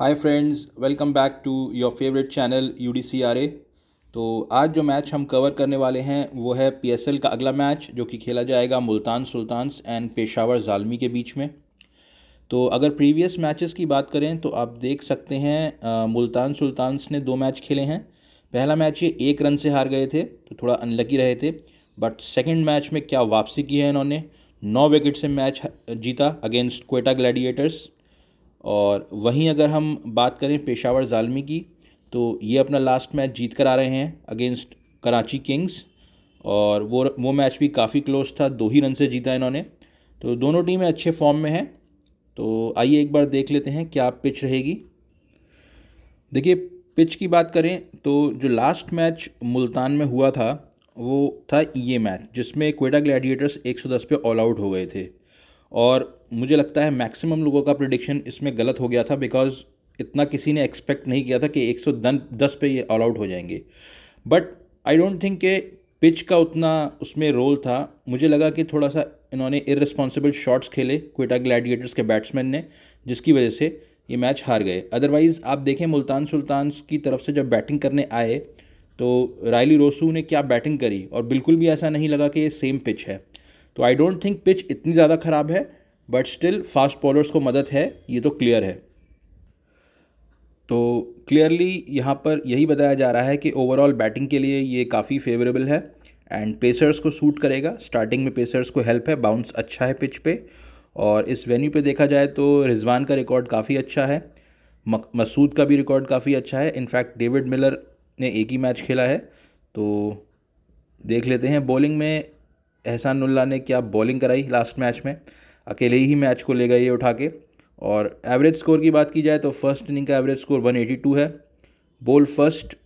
hi friends welcome back to your favourite channel U D C R A तो आज जो match हम cover करने वाले हैं वो है पी एस एल का अगला मैच जो कि खेला जाएगा मुल्तान सुल्तान्स एंड पेशावर जालमी के बीच में तो अगर प्रीवियस मैचेस की बात करें तो आप देख सकते हैं मुल्तान सुल्तान्स ने दो मैच खेले हैं पहला मैच ये एक रन से हार गए थे तो थोड़ा अनलकी रहे थे बट सेकेंड मैच में क्या वापसी की है इन्होंने नौ विकेट से मैच जीता अगेंस्ट कोयटा ग्लैडिएटर्स और वहीं अगर हम बात करें पेशावर ज़ालमी की तो ये अपना लास्ट मैच जीत कर आ रहे हैं अगेंस्ट कराची किंग्स और वो वो मैच भी काफ़ी क्लोज था दो ही रन से जीता इन्होंने तो दोनों टीमें अच्छे फॉर्म में हैं तो आइए एक बार देख लेते हैं क्या पिच रहेगी देखिए पिच की बात करें तो जो लास्ट मैच मुल्तान में हुआ था वो था ये मैच जिसमें क्वेटा ग्लैडिएटर्स 110 पे ऑल आउट हो गए थे और मुझे लगता है मैक्सिमम लोगों का प्रडिक्शन इसमें गलत हो गया था बिकॉज इतना किसी ने एक्सपेक्ट नहीं किया था कि एक सौ दस पे ये ऑल आउट हो जाएंगे बट आई डोंट थिंक के पिच का उतना उसमें रोल था मुझे लगा कि थोड़ा सा इन्होंने इरेस्पॉन्सिबल शॉट्स खेले कोयटा ग्लैडिएटर्स के बैट्समैन ने जिसकी वजह से ये मैच हार गए अदरवाइज़ आप देखें मुल्तान सुल्तान्स की तरफ से जब बैटिंग करने आए तो रायली रोसू ने क्या बैटिंग करी और बिल्कुल भी ऐसा नहीं लगा कि ये सेम पिच है तो आई डोंट थिंक पिच इतनी ज़्यादा ख़राब है बट स्टिल फास्ट बॉलर्स को मदद है ये तो क्लियर है तो क्लियरली यहाँ पर यही बताया जा रहा है कि ओवरऑल बैटिंग के लिए ये काफ़ी फेवरेबल है एंड पेसर्स को सूट करेगा स्टार्टिंग में पेसर्स को हेल्प है बाउंस अच्छा है पिच पे और इस वेन्यू पे देखा जाए तो रिजवान का रिकॉर्ड काफ़ी अच्छा है मसूद का भी रिकॉर्ड काफ़ी अच्छा है इनफैक्ट डेविड मिलर ने एक ही मैच खेला है तो देख लेते हैं बॉलिंग में एहसानुल्ला ने क्या बॉलिंग कराई लास्ट मैच में अकेले ही मैच को ले गए ये उठा के और एवरेज स्कोर की बात की जाए तो फर्स्ट इनिंग का एवरेज स्कोर 182 है बॉल फर्स्ट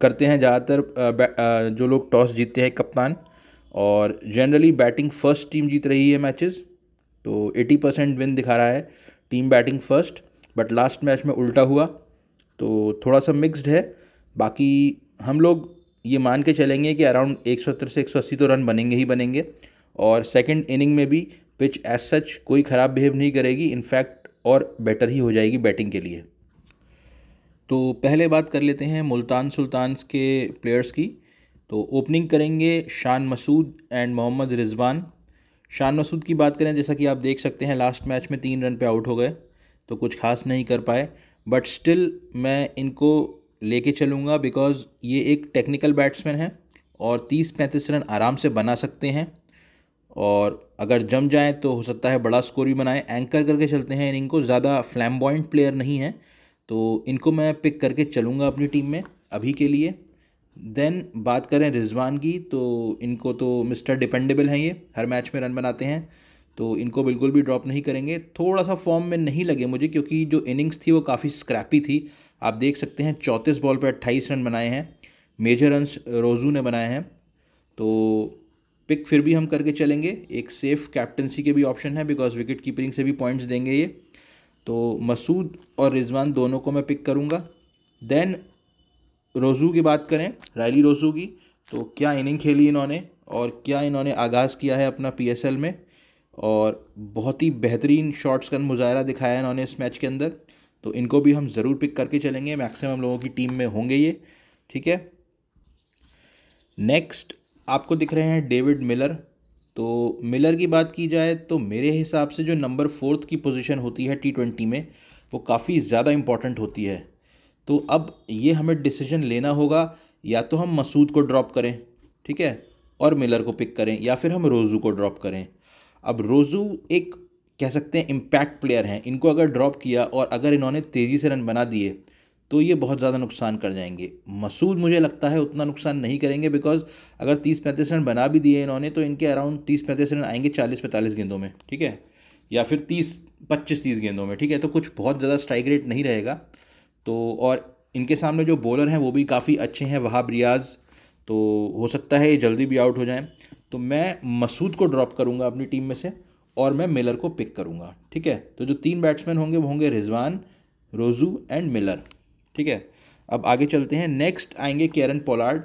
करते हैं ज़्यादातर जो लोग टॉस जीतते हैं कप्तान और जनरली बैटिंग फर्स्ट टीम जीत रही है मैचेस तो 80 परसेंट विन दिखा रहा है team batting first but last match में उल्टा हुआ तो थोड़ा सा मिक्सड है बाकी हम लोग ये मान के चलेंगे कि अराउंड एक से एक तो रन बनेंगे ही बनेंगे और सेकेंड इनिंग में भी पिच एज सच कोई ख़राब बिहेव नहीं करेगी इनफैक्ट और बेटर ही हो जाएगी बैटिंग के लिए तो पहले बात कर लेते हैं मुल्तान सुल्तान्स के प्लेयर्स की तो ओपनिंग करेंगे शान मसूद एंड मोहम्मद रिजवान शान मसूद की बात करें जैसा कि आप देख सकते हैं लास्ट मैच में तीन रन पे आउट हो गए तो कुछ खास नहीं कर पाए बट स्टिल मैं इनको लेके चलूँगा बिकॉज़ ये एक टेक्निकल बैट्समैन है और तीस पैंतीस रन आराम से बना सकते हैं और अगर जम जाए तो हो सकता है बड़ा स्कोर भी बनाए एंकर करके चलते हैं इनिंग को ज़्यादा फ्लैम प्लेयर नहीं है तो इनको मैं पिक करके चलूँगा अपनी टीम में अभी के लिए देन बात करें रिजवान की तो इनको तो मिस्टर डिपेंडेबल हैं ये हर मैच में रन बनाते हैं तो इनको बिल्कुल भी ड्रॉप नहीं करेंगे थोड़ा सा फॉर्म में नहीं लगे मुझे क्योंकि जो इनिंग्स थी वो काफ़ी स्क्रैपी थी आप देख सकते हैं चौंतीस बॉल पर अट्ठाईस रन बनाए हैं मेजर रन रोजू ने बनाए हैं तो पिक फिर भी हम करके चलेंगे एक सेफ़ कैप्टनसी के भी ऑप्शन है बिकॉज विकेट कीपरिंग से भी पॉइंट्स देंगे ये तो मसूद और रिजवान दोनों को मैं पिक करूँगा देन रोजू की बात करें रैली रोजू की तो क्या इनिंग खेली इन्होंने और क्या इन्होंने आगाज़ किया है अपना पीएसएल में और बहुत ही बेहतरीन शॉट्स का मुजाहरा दिखाया इन्होंने इस मैच के अंदर तो इनको भी हम ज़रूर पिक करके चलेंगे मैक्सिमम लोगों की टीम में होंगे ये ठीक है नेक्स्ट आपको दिख रहे हैं डेविड मिलर तो मिलर की बात की जाए तो मेरे हिसाब से जो नंबर फोर्थ की पोजीशन होती है टी ट्वेंटी में वो काफ़ी ज़्यादा इम्पॉर्टेंट होती है तो अब ये हमें डिसीजन लेना होगा या तो हम मसूद को ड्रॉप करें ठीक है और मिलर को पिक करें या फिर हम रोज़ू को ड्रॉप करें अब रोजू एक कह सकते हैं इम्पैक्ट प्लेयर हैं इनको अगर ड्रॉप किया और अगर इन्होंने तेज़ी से रन बना दिए तो ये बहुत ज़्यादा नुकसान कर जाएंगे मसूद मुझे लगता है उतना नुकसान नहीं करेंगे बिकॉज अगर तीस पैंतीस रन बना भी दिए इन्होंने तो इनके अराउंड तीस पैंतीस रन आएंगे चालीस पैंतालीस गेंदों में ठीक है या फिर तीस पच्चीस तीस गेंदों में ठीक है तो कुछ बहुत ज़्यादा स्ट्राइक रेट नहीं रहेगा तो और इनके सामने जो बॉलर हैं वो भी काफ़ी अच्छे हैं वहाब रियाज़ तो हो सकता है ये जल्दी भी आउट हो जाएं तो मैं मसूद को ड्रॉप करूँगा अपनी टीम में से और मैं मिलर को पिक करूँगा ठीक है तो जो तीन बैट्समैन होंगे वो होंगे रिजवान रोजू एंड मिलर ठीक है अब आगे चलते हैं नेक्स्ट आएंगे केरन पोलार्ड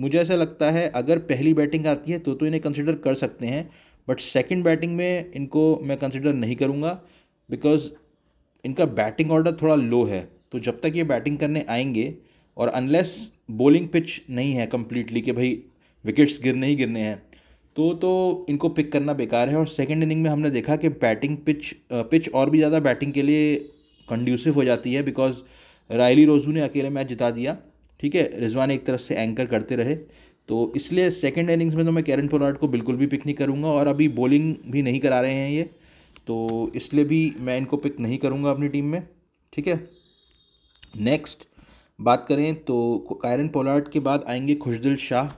मुझे ऐसा लगता है अगर पहली बैटिंग आती है तो तो इन्हें कंसिडर कर सकते हैं बट सेकेंड बैटिंग में इनको मैं कंसिडर नहीं करूँगा बिकॉज इनका बैटिंग ऑर्डर थोड़ा लो है तो जब तक ये बैटिंग करने आएंगे और अनलेस बॉलिंग पिच नहीं है कम्प्लीटली कि भाई विकेट्स गिरने ही गिरने हैं तो तो इनको पिक करना बेकार है और सेकेंड इनिंग में हमने देखा कि बैटिंग पिच पिच और भी ज़्यादा बैटिंग के लिए कंड्यूसिव हो जाती है बिकॉज रायली रोजू ने अकेले मैच जिता दिया ठीक है रिजवान एक तरफ से एंकर करते रहे तो इसलिए सेकेंड इनिंग्स में तो मैं कैरन पोलार्ड को बिल्कुल भी पिक नहीं करूँगा और अभी बॉलिंग भी नहीं करा रहे हैं ये तो इसलिए भी मैं इनको पिक नहीं करूँगा अपनी टीम में ठीक है नेक्स्ट बात करें तो कायरन पोलार्ड के बाद आएंगे खुशदिल शाह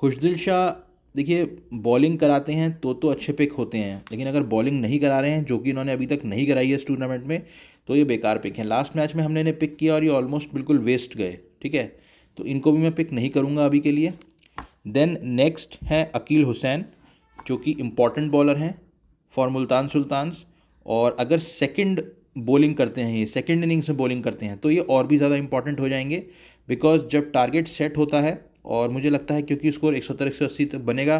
खुशदिल शाह देखिए बॉलिंग कराते हैं तो तो अच्छे पिक होते हैं लेकिन अगर बॉलिंग नहीं करा रहे हैं जो कि इन्होंने अभी तक नहीं कराई है इस टूर्नामेंट में तो ये बेकार पिक हैं लास्ट मैच में हमने इन्हें पिक किया और ये ऑलमोस्ट बिल्कुल वेस्ट गए ठीक है तो इनको भी मैं पिक नहीं करूँगा अभी के लिए देन नेक्स्ट हैं अकील हुसैन जो कि इम्पॉर्टेंट बॉलर हैं फॉर मुल्तान सुल्तान और अगर सेकेंड बॉलिंग करते हैं ये सेकेंड इनिंग्स में बॉलिंग करते हैं तो ये और भी ज़्यादा इंपॉर्टेंट हो जाएंगे बिकॉज जब टारगेट सेट होता है और मुझे लगता है क्योंकि स्कोर एक सौ अस्सी तक बनेगा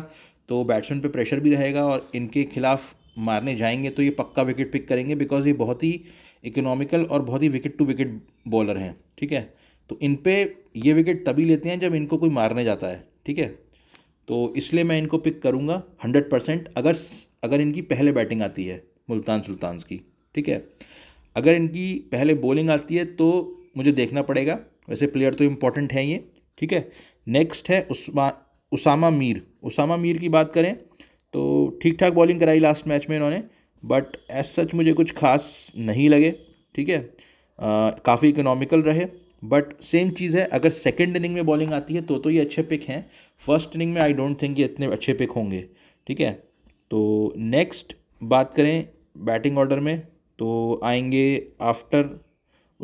तो बैट्समैन पे प्रेशर भी रहेगा और इनके खिलाफ मारने जाएंगे तो ये पक्का विकेट पिक करेंगे बिकॉज ये बहुत ही इकोनॉमिकल और बहुत ही विकेट टू विकेट बॉलर हैं ठीक है तो इन पर ये विकेट तभी लेते हैं जब इनको कोई मारने जाता है ठीक है तो इसलिए मैं इनको पिक करूँगा हंड्रेड परसेंट अगर अगर इनकी पहले बैटिंग आती है मुल्तान सुल्तान की ठीक है अगर इनकी पहले बॉलिंग आती है तो मुझे देखना पड़ेगा वैसे प्लेयर तो इम्पोर्टेंट हैं ये ठीक है नेक्स्ट है उस्मा उसामा मीर उसामा मीर की बात करें तो ठीक ठाक बॉलिंग कराई लास्ट मैच में इन्होंने बट एज सच मुझे कुछ खास नहीं लगे ठीक है काफ़ी इकोनॉमिकल रहे बट सेम चीज़ है अगर सेकेंड इनिंग में बॉलिंग आती है तो तो ये अच्छे पिक हैं फर्स्ट इनिंग में आई डोंट थिंक ये इतने अच्छे पिक होंगे ठीक है तो नेक्स्ट बात करें बैटिंग ऑर्डर में तो आएंगे आफ्टर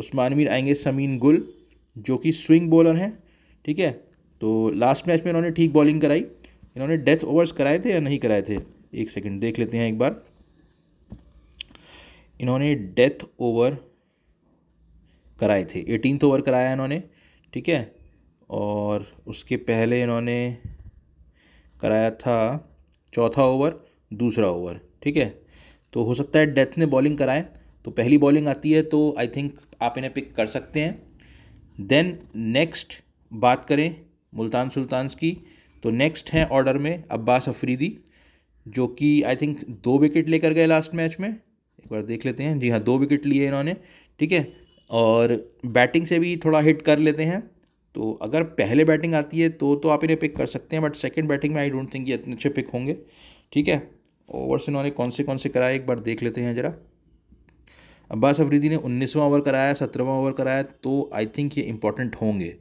उस्मान मीर आएंगे समीन गुल जो कि स्विंग बॉलर हैं ठीक है तो लास्ट मैच में इन्होंने ठीक बॉलिंग कराई इन्होंने डेथ ओवर्स कराए थे या नहीं कराए थे एक सेकंड देख लेते हैं एक बार इन्होंने डेथ ओवर कराए थे एटीन ओवर कराया इन्होंने ठीक है और उसके पहले इन्होंने कराया था चौथा ओवर दूसरा ओवर ठीक है तो हो सकता है डेथ ने बॉलिंग कराए तो पहली बॉलिंग आती है तो आई थिंक आप इन्हें पिक कर सकते हैं देन नेक्स्ट बात करें मुल्तान सुल्तान्स की तो नेक्स्ट हैं ऑर्डर में अब्बास अफरीदी जो कि आई थिंक दो विकेट लेकर गए लास्ट मैच में एक बार देख लेते हैं जी हाँ दो विकेट लिए इन्होंने ठीक है और बैटिंग से भी थोड़ा हिट कर लेते हैं तो अगर पहले बैटिंग आती है तो तो आप इन्हें पिक कर सकते हैं बट सेकंड बैटिंग में आई डोंट थिंक ये इतने अच्छे पिक होंगे ठीक है ओवर्स इन्होंने कौन से कौन से कराए एक बार देख लेते हैं ज़रा अब्बास अफरीदी ने उन्नीसवां ओवर कराया सत्रहवा ओवर कराया तो आई थिंक ये इंपॉर्टेंट होंगे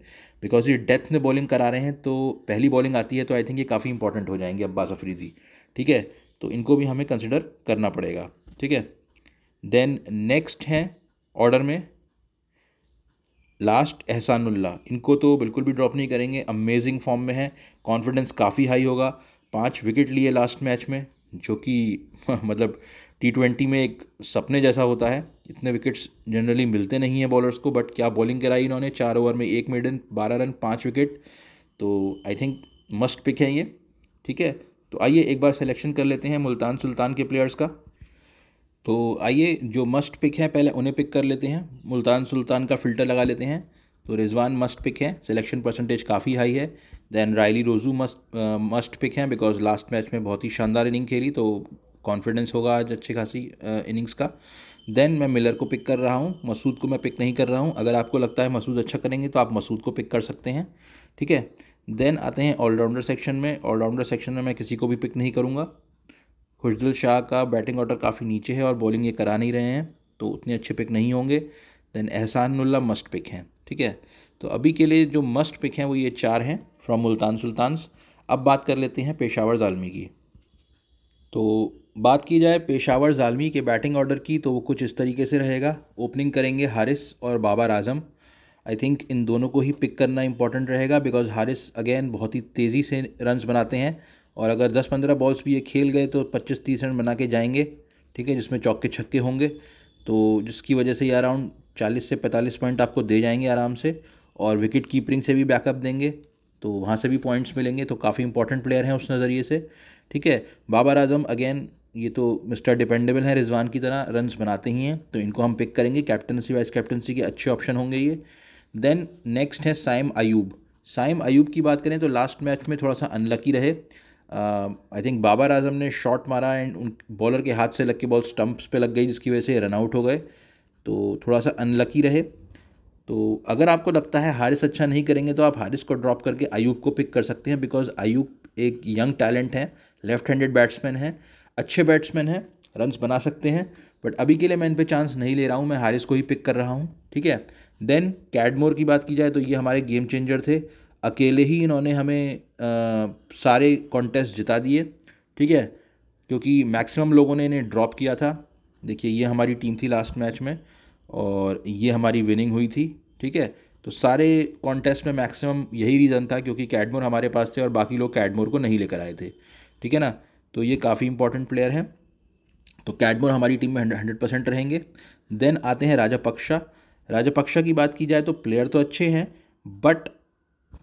बिकॉज ये डेथ में बॉलिंग करा रहे हैं तो पहली बॉलिंग आती है तो आई थिंक ये काफ़ी इंपॉर्टेंट हो जाएंगे अब्बास अफरीदी ठीक है तो इनको भी हमें कंसिडर करना पड़ेगा ठीक है देन नेक्स्ट हैं ऑर्डर में लास्ट एहसानुल्ला इनको तो बिल्कुल भी ड्रॉप नहीं करेंगे अमेजिंग फॉर्म में है कॉन्फिडेंस काफ़ी हाई होगा पांच विकेट लिए लास्ट मैच में जो कि मतलब टी ट्वेंटी में एक सपने जैसा होता है इतने विकेट्स जनरली मिलते नहीं हैं बॉलर्स को बट क्या बॉलिंग कराई इन्होंने चार ओवर में एक मेडन बारह रन पाँच विकेट तो आई थिंक मस्ट पिक है ये ठीक है तो आइए एक बार सिलेक्शन कर लेते हैं मुल्तान सुल्तान के प्लेयर्स का तो आइए जो मस्ट पिक है पहले उन्हें पिक कर लेते हैं मुल्तान सुल्तान का फ़िल्टर लगा लेते हैं तो रिजवान मस्ट पिक है सिलेक्शन परसेंटेज काफ़ी हाई है than Rilee Rossouw must must pick हैं बिकॉज लास्ट मैच में बहुत ही शानदार इनिंग खेली तो कॉन्फिडेंस होगा आज अच्छी खासी इनिंग्स का देन मैं मिलर को पिक कर रहा हूँ मसूद को मैं पिक नहीं कर रहा हूँ अगर आपको लगता है मसूद अच्छा करेंगे तो आप मसूद को पिक कर सकते हैं ठीक है देन आते हैं ऑलराउंडर सेक्शन में ऑलराउंडर सेक्शन में मैं किसी को भी पिक नहीं करूँगा खुशदिल शाह का बैटिंग ऑर्डर काफ़ी नीचे है और बॉलिंग ये करा नहीं रहे हैं तो उतने अच्छे पिक नहीं होंगे देन एहसानुल्ला मस्ट पिक हैं ठीक है तो अभी के लिए जो मस्ट पिक हैं वो ये चार हैं फ्रॉम मुल्तान सुल्तान अब बात कर लेते हैं पेशावर जालमी की तो बात की जाए पेशावर ज़ालमी के बैटिंग ऑर्डर की तो वो कुछ इस तरीके से रहेगा ओपनिंग करेंगे हारिस और बाबर आजम आई थिंक इन दोनों को ही पिक करना इंपॉर्टेंट रहेगा बिकॉज हारिस अगेन बहुत ही तेज़ी से रन्स बनाते हैं और अगर 10-15 बॉल्स भी ये खेल गए तो 25-30 रन बना के जाएंगे ठीक है जिसमें चौके छक्के होंगे तो जिसकी वजह से ये अराउंड 40 से 45 पॉइंट आपको दे जाएंगे आराम से और विकेट कीपरिंग से भी बैकअप देंगे तो वहाँ से भी पॉइंट्स मिलेंगे तो काफ़ी इंपॉर्टेंट प्लेयर हैं उस नज़रिए से ठीक है बाबर आजम अगेन ये तो मिस्टर डिपेंडेबल हैं रिजवान की तरह रन बनाते ही हैं तो इनको हम पिक करेंगे कैप्टनसी वाइस कैप्टनसी के अच्छे ऑप्शन होंगे ये देन नेक्स्ट है साइम अयूब साइम अयूब की बात करें तो लास्ट मैच में थोड़ा सा अनलकी रहे आई थिंक बाबर आजम ने शॉट मारा एंड उन बॉलर के हाथ से लग के बॉल स्टम्प्स पे लग गई जिसकी वजह से रन आउट हो गए तो थोड़ा सा अनलकी रहे तो अगर आपको लगता है हारिस अच्छा नहीं करेंगे तो आप हारिस को ड्रॉप करके अयूब को पिक कर सकते हैं बिकॉज अयूब एक यंग टैलेंट है लेफ्ट हैंडेड बैट्समैन है अच्छे बैट्समैन हैं रन्स बना सकते हैं बट अभी के लिए मैं इन पर चांस नहीं ले रहा हूँ मैं हारिस को ही पिक कर रहा हूँ ठीक है देन कैडमोर की बात की जाए तो ये हमारे गेम चेंजर थे अकेले ही इन्होंने हमें आ, सारे कॉन्टेस्ट जिता दिए ठीक है क्योंकि मैक्सिमम लोगों ने इन्हें ड्रॉप किया था देखिए ये हमारी टीम थी लास्ट मैच में और ये हमारी विनिंग हुई थी ठीक है तो सारे कॉन्टेस्ट में मैक्सिमम यही रीज़न था क्योंकि कैडमोर हमारे पास थे और बाकी लोग कैडमोर को नहीं लेकर आए थे ठीक है ना तो ये काफ़ी इंपॉर्टेंट प्लेयर हैं तो कैडमोर हमारी टीम में हंड्रेड परसेंट रहेंगे देन आते हैं राजा पक्षा राजा पक्षा की बात की जाए तो प्लेयर तो अच्छे हैं बट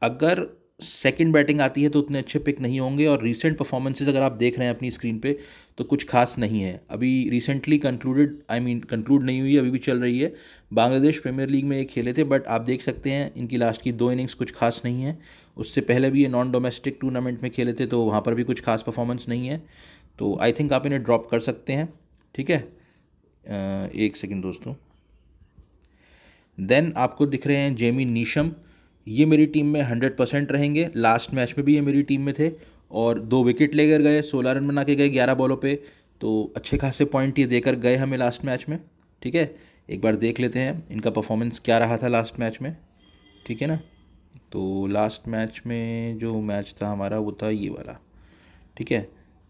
अगर सेकंड बैटिंग आती है तो उतने अच्छे पिक नहीं होंगे और रीसेंट परफॉर्मेंसेज अगर आप देख रहे हैं अपनी स्क्रीन पे तो कुछ खास नहीं है अभी recently concluded I mean conclude नहीं हुई अभी भी चल रही है बांग्लादेश प्रीमियर लीग में ये खेले थे बट आप देख सकते हैं इनकी लास्ट की दो इनिंग्स कुछ खास नहीं है उससे पहले भी ये नॉन डोमेस्टिक टूर्नामेंट में खेले थे तो वहाँ पर भी कुछ खास परफॉर्मेंस नहीं है तो आई थिंक आप इन्हें ड्रॉप कर सकते हैं ठीक है एक सेकेंड दोस्तों देन आपको दिख रहे हैं जेमी नीशम ये मेरी टीम में हंड्रेड परसेंट रहेंगे लास्ट मैच में भी ये मेरी टीम में थे और दो विकेट लेकर गए सोलह रन बना के गए ग्यारह बॉलों पे तो अच्छे खासे पॉइंट ये देकर गए हमें लास्ट मैच में ठीक है एक बार देख लेते हैं इनका परफॉर्मेंस क्या रहा था लास्ट मैच में ठीक है ना तो लास्ट मैच में जो मैच था हमारा वो था ये वाला ठीक है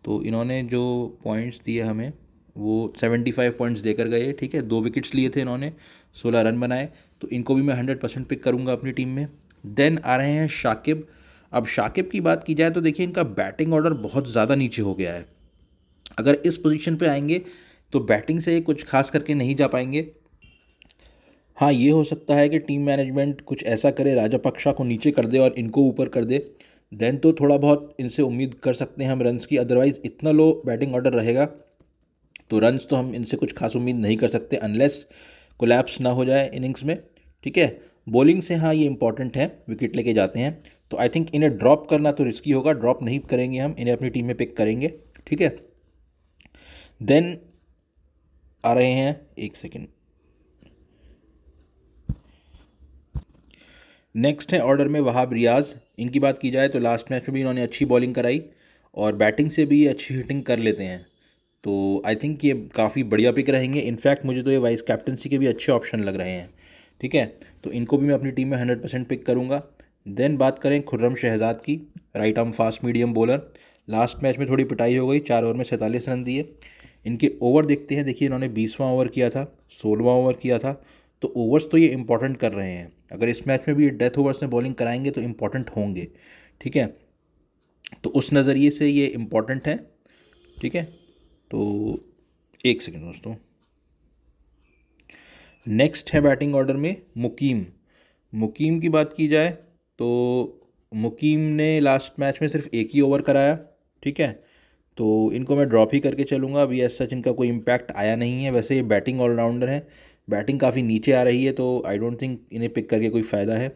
तो इन्होंने जो पॉइंट्स दिए हमें वो सेवेंटी फाइव पॉइंट्स देकर गए ठीक है दो विकेट्स लिए थे इन्होंने सोलह रन बनाए तो इनको भी मैं हंड्रेड परसेंट पिक करूँगा अपनी टीम में देन आ रहे हैं शाकिब अब शाकिब की बात की जाए तो देखिए इनका बैटिंग ऑर्डर बहुत ज़्यादा नीचे हो गया है अगर इस पोजीशन पे आएंगे तो बैटिंग से कुछ खास करके नहीं जा पाएंगे हाँ ये हो सकता है कि टीम मैनेजमेंट कुछ ऐसा करे राजापक्षा को नीचे कर दे और इनको ऊपर कर दे देन तो थोड़ा बहुत इनसे उम्मीद कर सकते हैं हम रन्स की अदरवाइज़ इतना लो बैटिंग ऑर्डर रहेगा तो रन्स तो हम इनसे कुछ खास उम्मीद नहीं कर सकते अनलेस कोलैप्स ना हो जाए इनिंग्स में ठीक है बॉलिंग से हाँ ये इंपॉर्टेंट है विकेट लेके जाते हैं तो आई थिंक इन्हें ड्रॉप करना तो रिस्की होगा ड्रॉप नहीं करेंगे हम इन्हें अपनी टीम में पिक करेंगे ठीक है देन आ रहे हैं एक सेकेंड नेक्स्ट है ऑर्डर में वहाब रियाज इनकी बात की जाए तो लास्ट मैच में भी इन्होंने अच्छी बॉलिंग कराई और बैटिंग से भी अच्छी हिटिंग कर लेते हैं तो आई थिंक ये काफ़ी बढ़िया पिक रहेंगे इनफैक्ट मुझे तो ये वाइस कैप्टनसी के भी अच्छे ऑप्शन लग रहे हैं ठीक है तो इनको भी मैं अपनी टीम में हंड्रेड परसेंट पिक करूँगा देन बात करें खुर्रम शहजाद की right arm fast medium bowler last match में थोड़ी पिटाई हो गई चार ओवर में सैंतालीस रन दिए इनके ओवर देखते हैं देखिए इन्होंने बीसवां ओवर किया था सोलहवा ओवर किया था तो ओवर्स तो ये इंपॉर्टेंट कर रहे हैं अगर इस मैच में भी ये डेथ ओवर्स में बॉलिंग कराएंगे तो इम्पॉर्टेंट होंगे ठीक है तो उस नज़रिए से ये इम्पॉर्टेंट है ठीक है तो एक सेकेंड दोस्तों नेक्स्ट है बैटिंग ऑर्डर में मुकीम मुकीम की बात की जाए तो मुकीम ने लास्ट मैच में सिर्फ एक ही ओवर कराया ठीक है तो इनको मैं ड्रॉप ही करके चलूँगा अभी ऐसा सच इनका कोई इम्पैक्ट आया नहीं है वैसे ये बैटिंग ऑलराउंडर हैं बैटिंग काफ़ी नीचे आ रही है तो आई डोंट थिंक इन्हें पिक करके कोई फ़ायदा है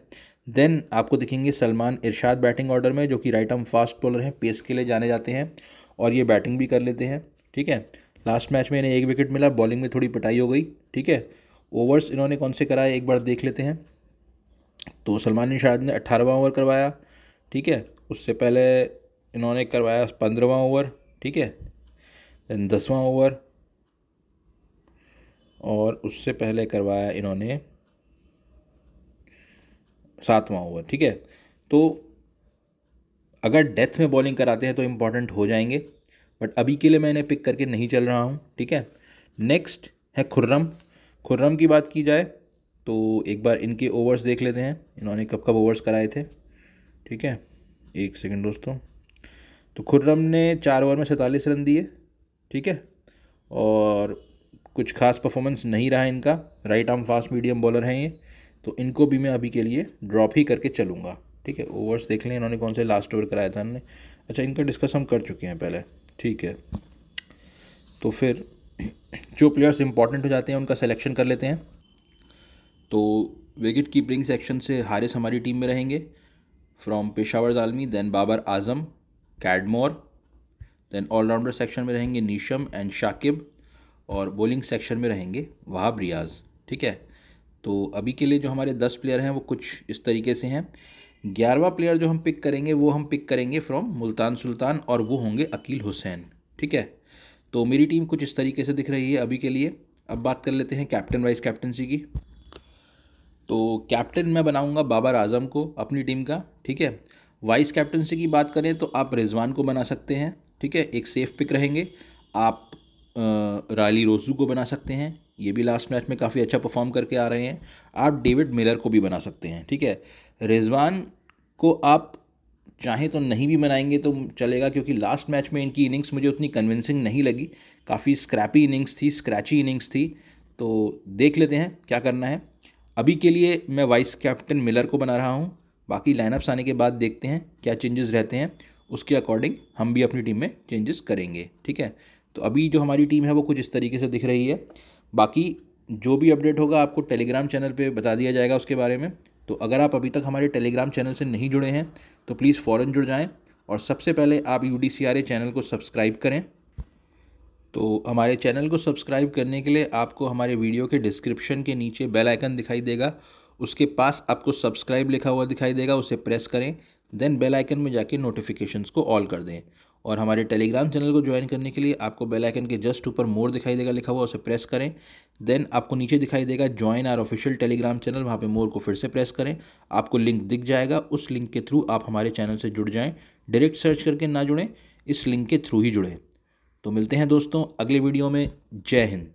देन आपको दिखेंगे सलमान इरशाद बैटिंग ऑर्डर में जो कि राइट आर्म फास्ट बॉलर हैं पेस के लिए जाने जाते हैं और ये बैटिंग भी कर लेते हैं ठीक है लास्ट मैच में इन्हें एक विकेट मिला बॉलिंग में थोड़ी पिटाई हो गई ठीक है ओवर्स इन्होंने कौन से कराए एक बार देख लेते हैं तो सलमान इरशाद ने अट्ठारहवा ओवर करवाया ठीक है उससे पहले इन्होंने करवाया पंद्रहवा ओवर ठीक है देन दसवां ओवर और उससे पहले करवाया इन्होंने सातवां ओवर ठीक है तो अगर डेथ में बॉलिंग कराते हैं तो इम्पॉर्टेंट हो जाएंगे बट अभी के लिए मैं इन्हें पिक करके नहीं चल रहा हूँ ठीक है नेक्स्ट है खुर्रम खुर्रम की बात की जाए तो एक बार इनके ओवर्स देख लेते हैं इन्होंने कब कब ओवर्स कराए थे ठीक है एक सेकंड दोस्तों तो खुर्रम ने चार ओवर में सैंतालीस रन दिए ठीक है और कुछ खास परफॉर्मेंस नहीं रहा इनका right arm fast medium bowler हैं ये तो इनको भी मैं अभी के लिए ड्रॉप ही करके चलूँगा ठीक है ओवर्स देख लें इन्होंने कौन से लास्ट ओवर कराया था इन्होंने अच्छा इनका डिस्कस हम कर चुके हैं पहले ठीक है तो फिर जो प्लेयर्स इंपॉर्टेंट हो जाते हैं उनका सिलेक्शन कर लेते हैं तो विकेट कीपिंग सेक्शन से हारिस हमारी टीम में रहेंगे from Peshawar Zalmi then Babar Azam Cadmore then allrounder section में रहेंगे नीशम एंड शाकिब और बॉलिंग सेक्शन में रहेंगे वहाब रियाज़ ठीक है तो अभी के लिए जो हमारे दस प्लेयर हैं वो कुछ इस तरीके से हैं ग्यारहवा प्लेयर जो हम पिक करेंगे वो हम पिक करेंगे फ्रॉम मुल्तान सुल्तान और वो होंगे अकील हुसैन ठीक है तो मेरी टीम कुछ इस तरीके से दिख रही है अभी के लिए अब बात कर लेते हैं कैप्टन वाइस कैप्टनसी की तो कैप्टन मैं बनाऊंगा बाबर आजम को अपनी टीम का ठीक है वाइस कैप्टनसी की बात करें तो आप रिजवान को बना सकते हैं ठीक है एक सेफ पिक रहेंगे आप रायली रोजू को बना सकते हैं ये भी लास्ट मैच में काफ़ी अच्छा परफॉर्म करके आ रहे हैं आप डेविड मिलर को भी बना सकते हैं ठीक है रिजवान को आप चाहें तो नहीं भी बनाएंगे तो चलेगा क्योंकि लास्ट मैच में इनकी इनिंग्स मुझे उतनी कन्विंसिंग नहीं लगी काफ़ी स्क्रैपी इनिंग्स थी स्क्रैची इनिंग्स थी तो देख लेते हैं क्या करना है अभी के लिए मैं वाइस कैप्टन मिलर को बना रहा हूँ बाकी लाइनअप्स आने के बाद देखते हैं क्या चेंजेस रहते हैं उसके अकॉर्डिंग हम भी अपनी टीम में चेंजेस करेंगे ठीक है तो अभी जो हमारी टीम है वो कुछ इस तरीके से दिख रही है बाकी जो भी अपडेट होगा आपको टेलीग्राम चैनल पे बता दिया जाएगा उसके बारे में तो अगर आप अभी तक हमारे टेलीग्राम चैनल से नहीं जुड़े हैं तो प्लीज़ फ़ौरन जुड़ जाएँ और सबसे पहले आप यू चैनल को सब्सक्राइब करें तो हमारे चैनल को सब्सक्राइब करने के लिए आपको हमारे वीडियो के डिस्क्रिप्शन के नीचे बेल आइकन दिखाई देगा उसके पास आपको सब्सक्राइब लिखा हुआ दिखाई देगा उसे प्रेस करें देन बेल आइकन में जाके नोटिफिकेशंस को ऑल कर दें और हमारे टेलीग्राम चैनल को ज्वाइन करने के लिए आपको बेल आइकन के जस्ट ऊपर मोर दिखाई देगा लिखा हुआ उसे प्रेस करें देन आपको नीचे दिखाई देगा join our official Telegram channel वहाँ पे मोर को फिर से प्रेस करें आपको लिंक दिख जाएगा उस लिंक के थ्रू आप हमारे चैनल से जुड़ जाएँ डायरेक्ट सर्च करके ना जुड़ें इस लिंक के थ्रू ही जुड़ें तो मिलते हैं दोस्तों अगले वीडियो में जय हिंद